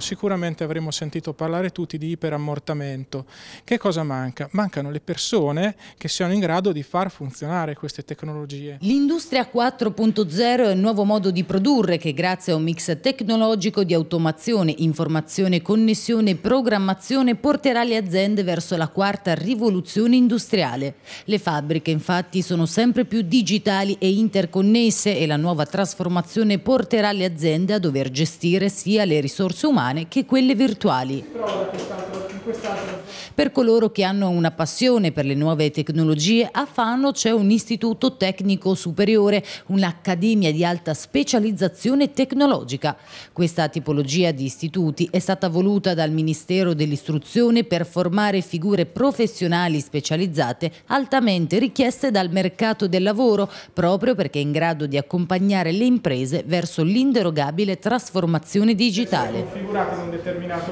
Sicuramente avremo sentito parlare tutti di iperammortamento. Che cosa manca? Mancano le persone che siano in grado di far funzionare queste tecnologie. L'industria 4.0 è un nuovo modo di produrre che grazie a un mix tecnologico di automazione, informazione, connessione e programmazione porterà le aziende verso la quarta rivoluzione industriale. Le fabbriche infatti sono sempre più digitali e interconnesse e la nuova trasformazione porterà le aziende a dover gestire sia le risorse umane umane che quelle virtuali. Per coloro che hanno una passione per le nuove tecnologie, a Fano c'è un istituto tecnico superiore, un'accademia di alta specializzazione tecnologica. Questa tipologia di istituti è stata voluta dal Ministero dell'Istruzione per formare figure professionali specializzate altamente richieste dal mercato del lavoro, proprio perché è in grado di accompagnare le imprese verso l'inderogabile trasformazione digitale.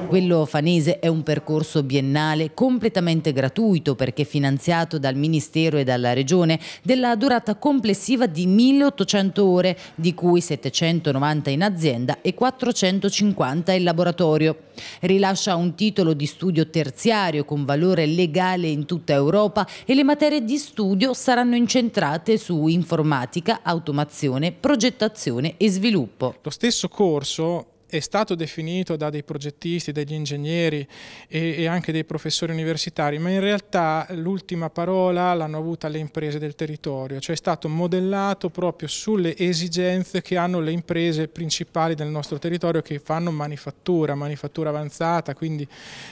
Quello fanese è un percorso corso biennale completamente gratuito perché finanziato dal Ministero e dalla Regione della durata complessiva di 1800 ore, di cui 790 in azienda e 450 in laboratorio. Rilascia un titolo di studio terziario con valore legale in tutta Europa e le materie di studio saranno incentrate su informatica, automazione, progettazione e sviluppo. Lo stesso corso è stato definito da dei progettisti, degli ingegneri e, e anche dei professori universitari, ma in realtà l'ultima parola l'hanno avuta le imprese del territorio, cioè è stato modellato proprio sulle esigenze che hanno le imprese principali del nostro territorio che fanno manifattura, manifattura avanzata, quindi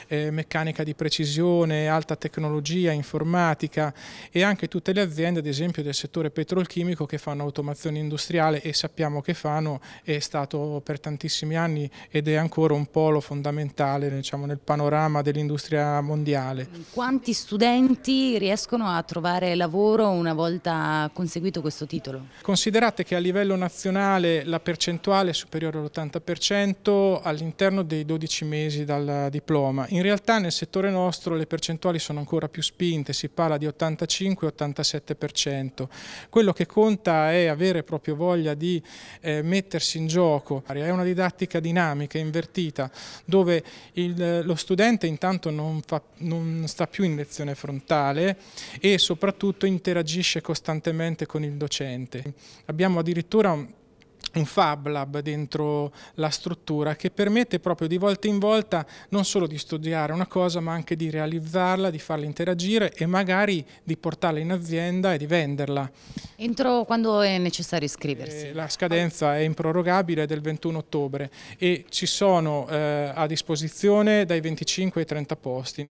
eh, meccanica di precisione, alta tecnologia, informatica e anche tutte le aziende, ad esempio del settore petrolchimico che fanno automazione industriale e sappiamo che fanno, è stato per tantissimi anni anni ed è ancora un polo fondamentale diciamo, nel panorama dell'industria mondiale. Quanti studenti riescono a trovare lavoro una volta conseguito questo titolo? Considerate che a livello nazionale la percentuale è superiore all'80% all'interno dei 12 mesi dal diploma. In realtà nel settore nostro le percentuali sono ancora più spinte, si parla di 85-87%. Quello che conta è avere proprio voglia di eh, mettersi in gioco, è una didattica dinamica invertita dove il, lo studente intanto non, fa, non sta più in lezione frontale e soprattutto interagisce costantemente con il docente. Abbiamo addirittura un Fab Lab dentro la struttura che permette proprio di volta in volta non solo di studiare una cosa ma anche di realizzarla, di farla interagire e magari di portarla in azienda e di venderla. Entro quando è necessario iscriversi? Eh, la scadenza è improrogabile è del 21 ottobre e ci sono eh, a disposizione dai 25 ai 30 posti.